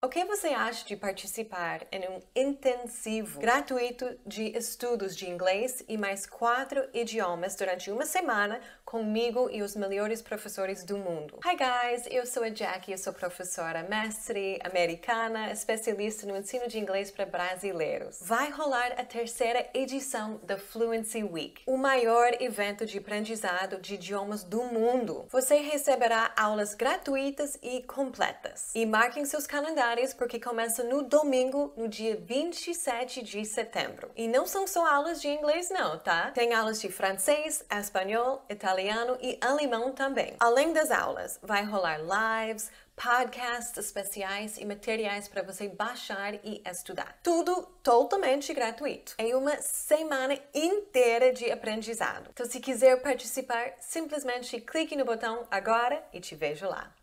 O que você acha de participar em um intensivo gratuito de estudos de inglês e mais quatro idiomas durante uma semana comigo e os melhores professores do mundo? Hi guys, eu sou a Jackie, eu sou professora mestre americana, especialista no ensino de inglês para brasileiros. Vai rolar a terceira edição da Fluency Week, o maior evento de aprendizado de idiomas do mundo. Você receberá aulas gratuitas e completas. E marquem seus calendários horários porque começa no domingo, no dia 27 de setembro. E não são só aulas de inglês não, tá? Tem aulas de francês, espanhol, italiano e alemão também. Além das aulas, vai rolar lives, podcasts especiais e materiais para você baixar e estudar. Tudo totalmente gratuito. É uma semana inteira de aprendizado. Então, se quiser participar, simplesmente clique no botão agora e te vejo lá.